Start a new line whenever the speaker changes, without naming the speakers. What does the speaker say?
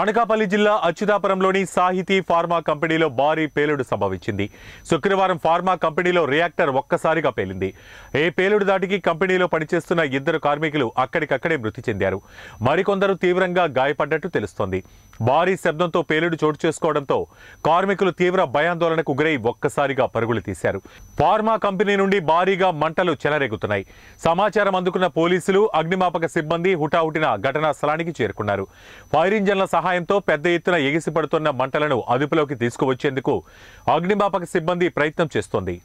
అనకాపల్లి జిల్లా అచ్యుతాపురంలోని సాహితీ ఫార్మా కంపెనీలో భారీ పేలుడు సంభవించింది శుక్రవారం ఫార్మా కంపెనీలో రియాక్టర్ ఒక్కసారిగా పేలింది ఏ పేలుడు దాటికి కంపెనీలో పనిచేస్తున్న ఇద్దరు కార్మికులు అక్కడికక్కడే మృతి చెందారు మరికొందరు తీవ్రంగా గాయపడ్డట్టు తెలుస్తోంది భారీ శబ్దంతో పేలుడు చోటు చేసుకోవడంతో కార్మికులు తీవ్ర భయాందోళనకు గురై ఒక్కసారిగా పరుగులు తీశారు ఫార్మా కంపెనీ నుండి భారీగా మంటలు చెలరేగుతున్నాయి సమాచారం అందుకున్న పోలీసులు అగ్నిమాపక సిబ్బంది హుటాహుటిన ఘటనా స్థలానికి చేరుకున్నారు ఫైర్ ఇంజన్ల సహాయంతో పెద్ద ఎత్తున ఎగిసిపడుతున్న మంటలను అదుపులోకి తీసుకువచ్చేందుకు అగ్నిమాపక సిబ్బంది ప్రయత్నం చేస్తోంది